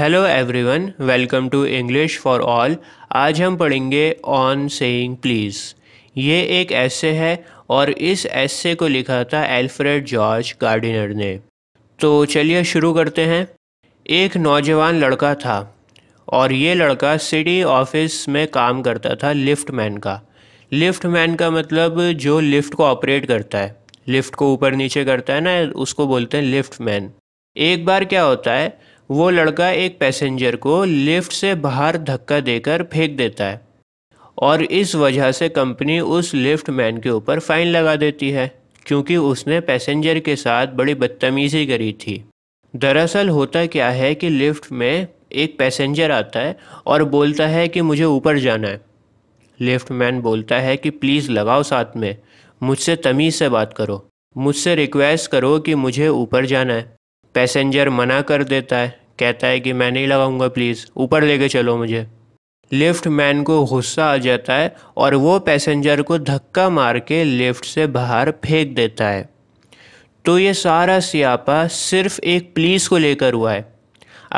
hello everyone welcome to English for all आज हम पढ़ेंगे ऑन सेइंग प्लीज़ ये एक ऐसे है और इस ऐसे को लिखा था एल्फ्रेड जॉर्ज गार्डिनर ने तो चलिए शुरू करते हैं एक नौजवान लड़का था और ये लड़का सिटी ऑफिस में काम करता था लिफ्ट मैन का लिफ्ट मैन का मतलब जो लिफ्ट को ऑपरेट करता है लिफ्ट को ऊपर नीचे करता है ना उसको बोलते हैं लिफ्ट मैन एक बार क्या होता है वो लड़का एक पैसेंजर को लिफ्ट से बाहर धक्का देकर फेंक देता है और इस वजह से कंपनी उस लिफ्ट मैन के ऊपर फाइन लगा देती है क्योंकि उसने पैसेंजर के साथ बड़ी बदतमीज़ी करी थी दरअसल होता क्या है कि लिफ्ट में एक पैसेंजर आता है और बोलता है कि मुझे ऊपर जाना है लिफ्ट मैन बोलता है कि प्लीज़ लगाओ साथ में मुझसे तमीज़ से बात करो मुझसे रिक्वेस्ट करो कि मुझे ऊपर जाना है पैसेंजर मना कर देता है कहता है कि मैं नहीं लगाऊंगा प्लीज़ ऊपर लेके चलो मुझे लिफ्ट मैन को गुस्सा आ जाता है और वो पैसेंजर को धक्का मार के लिफ्ट से बाहर फेंक देता है तो ये सारा सियापा सिर्फ एक प्लीज़ को लेकर हुआ है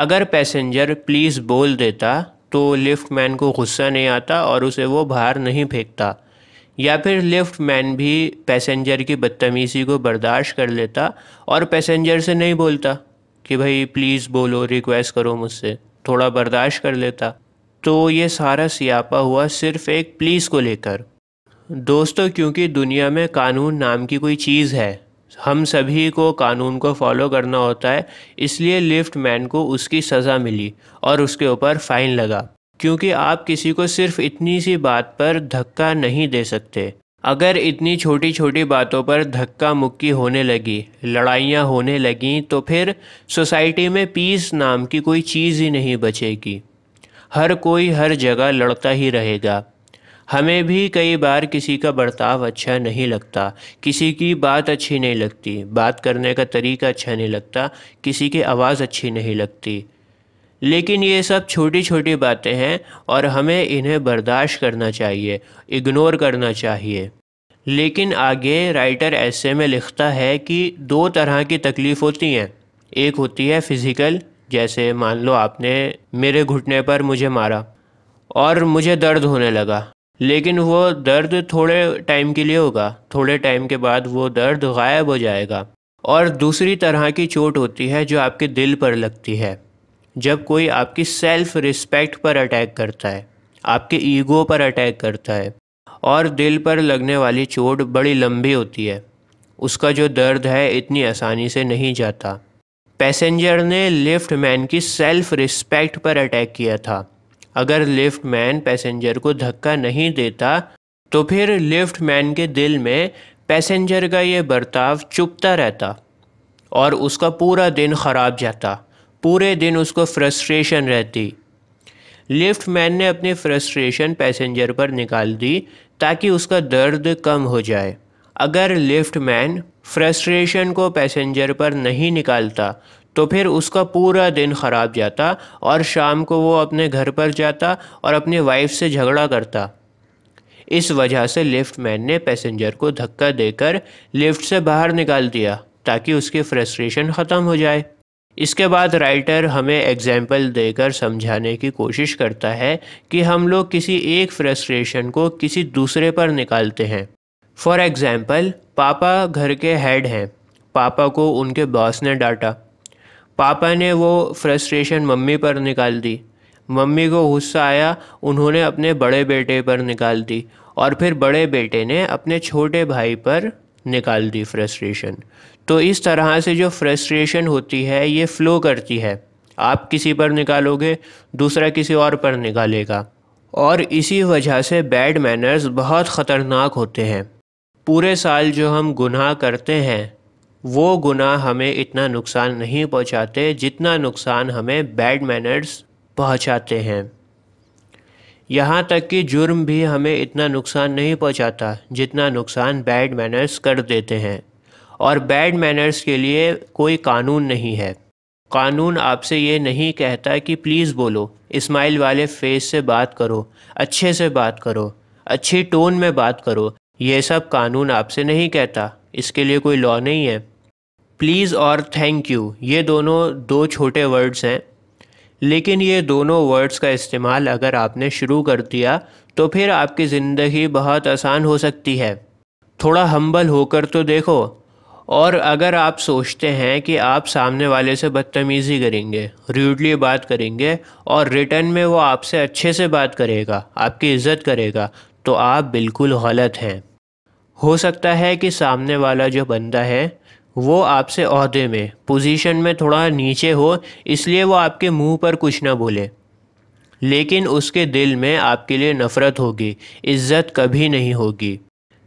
अगर पैसेंजर प्लीज़ बोल देता तो लिफ्ट मैन को गुस्सा नहीं आता और उसे वो बाहर नहीं फेंकता या फिर लिफ्ट मैन भी पैसेंजर की बदतमीज़ी को बर्दाश्त कर लेता और पैसेंजर से नहीं बोलता कि भाई प्लीज़ बोलो रिक्वेस्ट करो मुझसे थोड़ा बर्दाश्त कर लेता तो ये सारा सियापा हुआ सिर्फ़ एक प्लीज़ को लेकर दोस्तों क्योंकि दुनिया में कानून नाम की कोई चीज़ है हम सभी को कानून को फॉलो करना होता है इसलिए लिफ्ट मैन को उसकी सज़ा मिली और उसके ऊपर फ़ाइन लगा क्योंकि आप किसी को सिर्फ इतनी सी बात पर धक्का नहीं दे सकते अगर इतनी छोटी छोटी बातों पर धक्का मुक्की होने लगी लड़ाइयाँ होने लगीं तो फिर सोसाइटी में पीस नाम की कोई चीज़ ही नहीं बचेगी हर कोई हर जगह लड़ता ही रहेगा हमें भी कई बार किसी का बर्ताव अच्छा नहीं लगता किसी की बात अच्छी नहीं लगती बात करने का तरीका अच्छा नहीं लगता किसी की आवाज़ अच्छी नहीं लगती लेकिन ये सब छोटी छोटी बातें हैं और हमें इन्हें बर्दाश्त करना चाहिए इग्नोर करना चाहिए लेकिन आगे राइटर ऐसे में लिखता है कि दो तरह की तकलीफ़ होती हैं एक होती है फिज़िकल जैसे मान लो आपने मेरे घुटने पर मुझे मारा और मुझे दर्द होने लगा लेकिन वो दर्द थोड़े टाइम के लिए होगा थोड़े टाइम के बाद वो दर्द गायब हो जाएगा और दूसरी तरह की चोट होती है जो आपके दिल पर लगती है जब कोई आपकी सेल्फ रिस्पेक्ट पर अटैक करता है आपके ईगो पर अटैक करता है और दिल पर लगने वाली चोट बड़ी लंबी होती है उसका जो दर्द है इतनी आसानी से नहीं जाता पैसेंजर ने लिफ्ट मैन की सेल्फ रिस्पेक्ट पर अटैक किया था अगर लिफ्ट मैन पैसेंजर को धक्का नहीं देता तो फिर लिफ्ट मैन के दिल में पैसेंजर का ये बर्ताव चुपता रहता और उसका पूरा दिन ख़राब जाता पूरे दिन उसको फ्रस्ट्रेशन रहती लिफ्ट मैन ने अपनी फ्रस्ट्रेशन पैसेंजर पर निकाल दी ताकि उसका दर्द कम हो जाए अगर लिफ्ट मैन फ्रस्ट्रेशन को पैसेंजर पर नहीं निकालता तो फिर उसका पूरा दिन ख़राब जाता और शाम को वो अपने घर पर जाता और अपनी वाइफ से झगड़ा करता इस वजह से लिफ्ट मैन ने पैसेंजर को धक्का देकर लिफ्ट से बाहर निकाल दिया ताकि उसकी फ्रस्ट्रेशन ख़त्म हो जाए इसके बाद राइटर हमें एग्जाम्पल देकर समझाने की कोशिश करता है कि हम लोग किसी एक फ्रस्ट्रेशन को किसी दूसरे पर निकालते हैं फॉर एग्ज़ाम्पल पापा घर के हेड हैं पापा को उनके बॉस ने डांटा पापा ने वो फ्रस्ट्रेशन मम्मी पर निकाल दी मम्मी को गुस्सा आया उन्होंने अपने बड़े बेटे पर निकाल दी और फिर बड़े बेटे ने अपने छोटे भाई पर निकाल दी फ्रस्ट्रेशन तो इस तरह से जो फ्रस्ट्रेशन होती है ये फ़्लो करती है आप किसी पर निकालोगे दूसरा किसी और पर निकालेगा और इसी वजह से बैड मैनर्स बहुत ख़तरनाक होते हैं पूरे साल जो हम गुनाह करते हैं वो गुनाह हमें इतना नुकसान नहीं पहुंचाते जितना नुकसान हमें बैड मैनर्स पहुंचाते हैं यहाँ तक कि जुर्म भी हमें इतना नुकसान नहीं पहुंचाता जितना नुकसान बैड मैनर्स कर देते हैं और बैड मैनर्स के लिए कोई कानून नहीं है कानून आपसे ये नहीं कहता कि प्लीज़ बोलो इस्माइल वाले फेस से बात करो अच्छे से बात करो अच्छी टोन में बात करो ये सब कानून आपसे नहीं कहता इसके लिए कोई लॉ नहीं है प्लीज़ और थैंक यू ये दोनों दो छोटे वर्ड्स हैं लेकिन ये दोनों वर्ड्स का इस्तेमाल अगर आपने शुरू कर दिया तो फिर आपकी ज़िंदगी बहुत आसान हो सकती है थोड़ा हम्बल होकर तो देखो और अगर आप सोचते हैं कि आप सामने वाले से बदतमीज़ी करेंगे रूडली बात करेंगे और रिटर्न में वो आपसे अच्छे से बात करेगा आपकी इज़्ज़त करेगा तो आप बिल्कुल गलत हैं हो सकता है कि सामने वाला जो बंदा है वो आपसे अहदे में पोजीशन में थोड़ा नीचे हो इसलिए वो आपके मुंह पर कुछ ना बोले लेकिन उसके दिल में आपके लिए नफ़रत होगी इज़्ज़त कभी नहीं होगी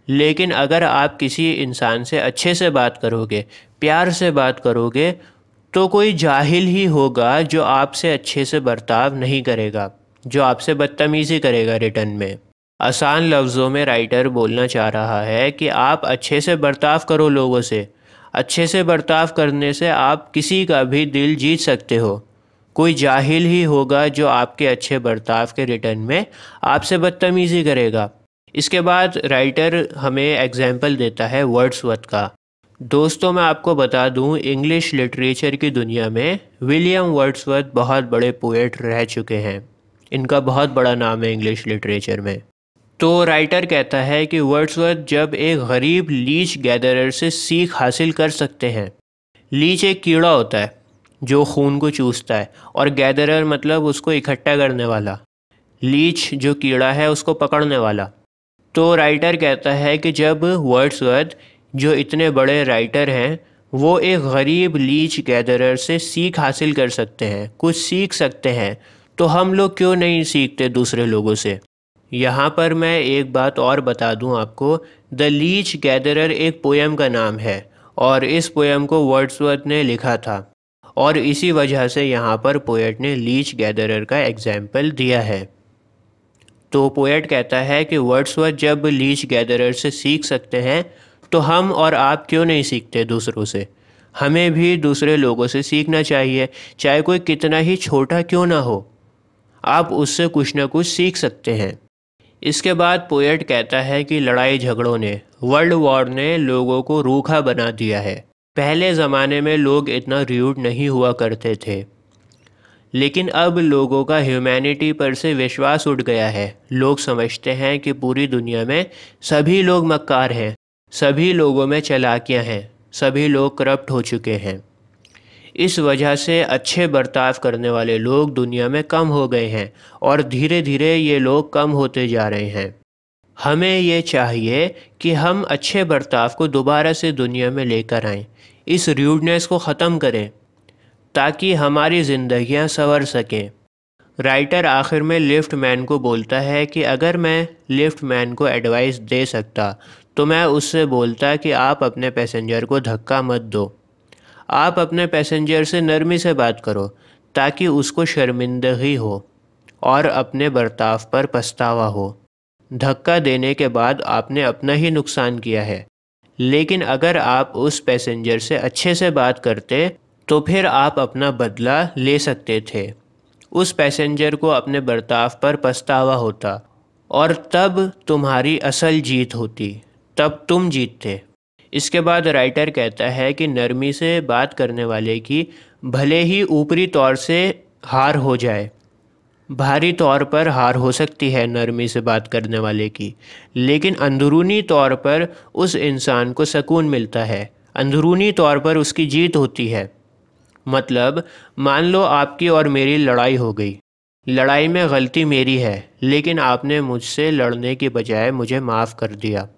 लेकिन अगर आप किसी इंसान से अच्छे से बात करोगे प्यार से बात करोगे तो कोई जाहिल ही होगा जो आपसे अच्छे से बर्ताव नहीं करेगा जो आपसे बदतमीज़ी करेगा रिटर्न में आसान लफ्ज़ों में राइटर बोलना चाह रहा है कि आप अच्छे से बर्ताव करो लोगों से अच्छे से बर्ताव करने से आप किसी का भी दिल जीत सकते हो कोई जाहिल ही होगा जो आपके अच्छे बर्ताव के रिटर्न में आपसे बदतमीज़ी करेगा इसके बाद राइटर हमें एग्जाम्पल देता है वर्ड्सवर्थ का दोस्तों मैं आपको बता दूं इंग्लिश लिटरेचर की दुनिया में विलियम वर्ड्सवर्थ बहुत बड़े पोएट रह चुके हैं इनका बहुत बड़ा नाम है इंग्लिश लिटरेचर में तो राइटर कहता है कि वर्ड्सवर्थ जब एक गरीब लीच गैदरर से सीख हासिल कर सकते हैं लीच एक कीड़ा होता है जो खून को चूसता है और गैदरर मतलब उसको इकट्ठा करने वाला लीच जो कीड़ा है उसको पकड़ने वाला तो राइटर कहता है कि जब वर्ड्सवर्थ जो इतने बड़े राइटर हैं वो एक गरीब लीच गैदरर से सीख हासिल कर सकते हैं कुछ सीख सकते हैं तो हम लोग क्यों नहीं सीखते दूसरे लोगों से यहाँ पर मैं एक बात और बता दूँ आपको द लीच गैदरर एक पोएम का नाम है और इस पोएम को वर्ड्सवर्थ ने लिखा था और इसी वजह से यहाँ पर पोएट ने लीच गैदरर का एग्जाम्पल दिया है तो पोएट कहता है कि वर्ड्स व जब लीच गैदरर से सीख सकते हैं तो हम और आप क्यों नहीं सीखते दूसरों से हमें भी दूसरे लोगों से सीखना चाहिए चाहे कोई कितना ही छोटा क्यों ना हो आप उससे कुछ ना कुछ सीख सकते हैं इसके बाद पोएट कहता है कि लड़ाई झगड़ों ने वर्ल्ड वॉर ने लोगों को रूखा बना दिया है पहले ज़माने में लोग इतना र्यूड नहीं हुआ करते थे लेकिन अब लोगों का ह्यूमैनिटी पर से विश्वास उठ गया है लोग समझते हैं कि पूरी दुनिया में सभी लोग मक्कार हैं सभी लोगों में चलाकियाँ हैं सभी लोग करप्ट हो चुके हैं इस वजह से अच्छे बर्ताव करने वाले लोग दुनिया में कम हो गए हैं और धीरे धीरे ये लोग कम होते जा रहे हैं हमें ये चाहिए कि हम अच्छे बर्ताव को दोबारा से दुनिया में लेकर आएं इस र्यूडनेस को ख़त्म करें ताकि हमारी ज़िंदगियां संवर सकें राइटर आखिर में लिफ्ट मैन को बोलता है कि अगर मैं लिफ्ट मैन को एडवाइस दे सकता तो मैं उससे बोलता कि आप अपने पैसेंजर को धक्का मत दो आप अपने पैसेंजर से नरमी से बात करो ताकि उसको शर्मिंदगी हो और अपने बर्ताव पर पछतावा हो धक्का देने के बाद आपने अपना ही नुकसान किया है लेकिन अगर आप उस पैसेंजर से अच्छे से बात करते तो फिर आप अपना बदला ले सकते थे उस पैसेंजर को अपने बर्ताव पर पछतावा होता और तब तुम्हारी असल जीत होती तब तुम जीतते इसके बाद राइटर कहता है कि नरमी से बात करने वाले की भले ही ऊपरी तौर से हार हो जाए भारी तौर पर हार हो सकती है नरमी से बात करने वाले की लेकिन अंदरूनी तौर पर उस इंसान को सुकून मिलता है अंदरूनी तौर पर उसकी जीत होती है मतलब मान लो आपकी और मेरी लड़ाई हो गई लड़ाई में गलती मेरी है लेकिन आपने मुझसे लड़ने के बजाय मुझे माफ़ कर दिया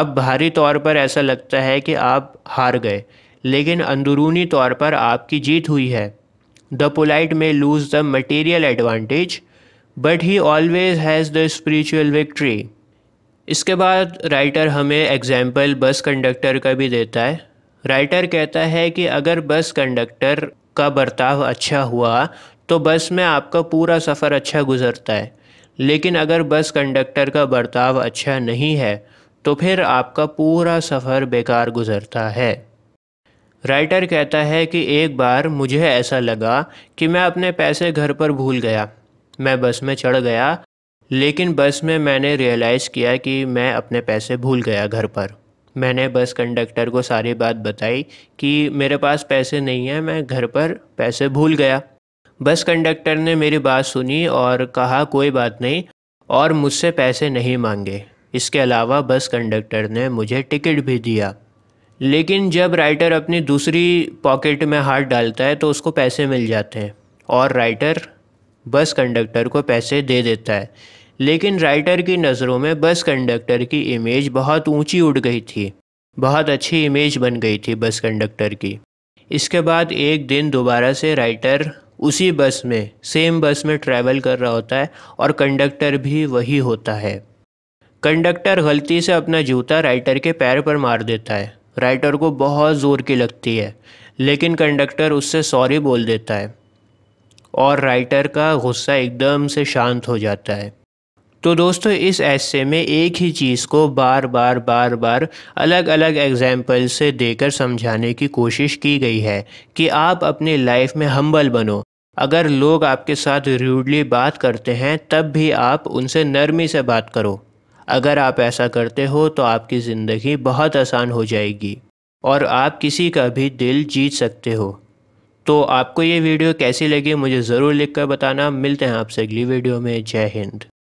अब बाहरी तौर पर ऐसा लगता है कि आप हार गए लेकिन अंदरूनी तौर पर आपकी जीत हुई है the polite man lose the material advantage but he always has the spiritual victory इसके बाद राइटर हमें एग्ज़ाम्पल बस कंडक्टर का भी देता है राइटर कहता है कि अगर बस कंडक्टर का बर्ताव अच्छा हुआ तो बस में आपका पूरा सफ़र अच्छा गुजरता है लेकिन अगर बस कंडक्टर का बर्ताव अच्छा नहीं है तो फिर आपका पूरा सफ़र बेकार गुजरता है राइटर कहता है कि एक बार मुझे ऐसा लगा कि मैं अपने पैसे घर पर भूल गया मैं बस में चढ़ गया लेकिन बस में मैंने रियलाइज़ किया कि मैं अपने पैसे भूल गया घर पर मैंने बस कंडक्टर को सारी बात बताई कि मेरे पास पैसे नहीं हैं मैं घर पर पैसे भूल गया बस कंडक्टर ने मेरी बात सुनी और कहा कोई बात नहीं और मुझसे पैसे नहीं मांगे इसके अलावा बस कंडक्टर ने मुझे टिकट भी दिया लेकिन जब राइटर अपनी दूसरी पॉकेट में हाथ डालता है तो उसको पैसे मिल जाते हैं और राइटर बस कंडक्टर को पैसे दे देता है लेकिन राइटर की नज़रों में बस कंडक्टर की इमेज बहुत ऊंची उड़ गई थी बहुत अच्छी इमेज बन गई थी बस कंडक्टर की इसके बाद एक दिन दोबारा से राइटर उसी बस में सेम बस में ट्रैवल कर रहा होता है और कंडक्टर भी वही होता है कंडक्टर गलती से अपना जूता राइटर के पैर पर मार देता है राइटर को बहुत ज़ोर की लगती है लेकिन कंडक्टर उससे सॉरी बोल देता है और राइटर का गुस्सा एकदम से शांत हो जाता है तो दोस्तों इस ऐसे में एक ही चीज़ को बार बार बार बार अलग अलग एग्जाम्पल से देकर समझाने की कोशिश की गई है कि आप अपने लाइफ में हम्बल बनो अगर लोग आपके साथ रूडली बात करते हैं तब भी आप उनसे नरमी से बात करो अगर आप ऐसा करते हो तो आपकी ज़िंदगी बहुत आसान हो जाएगी और आप किसी का भी दिल जीत सकते हो तो आपको ये वीडियो कैसी लगी मुझे ज़रूर लिखकर बताना मिलते हैं आपसे अगली वीडियो में जय हिंद